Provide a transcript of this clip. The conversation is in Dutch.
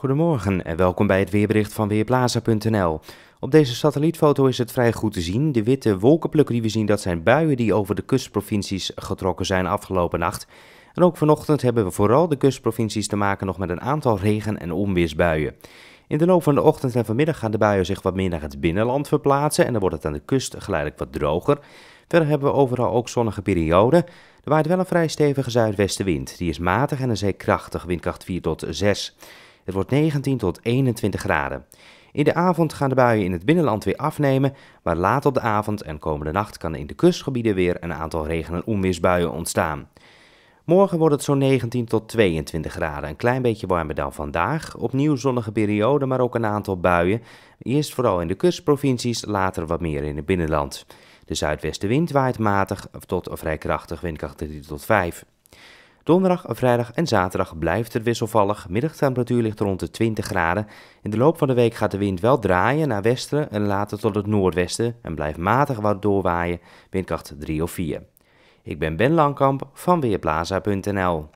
Goedemorgen en welkom bij het weerbericht van Weerplaza.nl. Op deze satellietfoto is het vrij goed te zien. De witte wolkenplukken die we zien, dat zijn buien die over de kustprovincies getrokken zijn afgelopen nacht. En ook vanochtend hebben we vooral de kustprovincies te maken nog met een aantal regen- en onweersbuien. In de loop van de ochtend en vanmiddag gaan de buien zich wat meer naar het binnenland verplaatsen en dan wordt het aan de kust geleidelijk wat droger. Verder hebben we overal ook zonnige perioden. Er waait wel een vrij stevige zuidwestenwind. Die is matig en een zeer krachtig, windkracht 4 tot 6. Het wordt 19 tot 21 graden. In de avond gaan de buien in het binnenland weer afnemen, maar laat op de avond en komende nacht kan in de kustgebieden weer een aantal regen- en onweersbuien ontstaan. Morgen wordt het zo'n 19 tot 22 graden, een klein beetje warmer dan vandaag. Opnieuw zonnige periode, maar ook een aantal buien. Eerst vooral in de kustprovincies, later wat meer in het binnenland. De zuidwestenwind waait matig tot vrij krachtig, windkracht 3 tot 5. Donderdag, vrijdag en zaterdag blijft het wisselvallig. Middagtemperatuur ligt rond de 20 graden. In de loop van de week gaat de wind wel draaien naar westen en later tot het noordwesten en blijft matig wat doorwaaien, windkracht 3 of 4. Ik ben Ben Langkamp van Weerplaza.nl.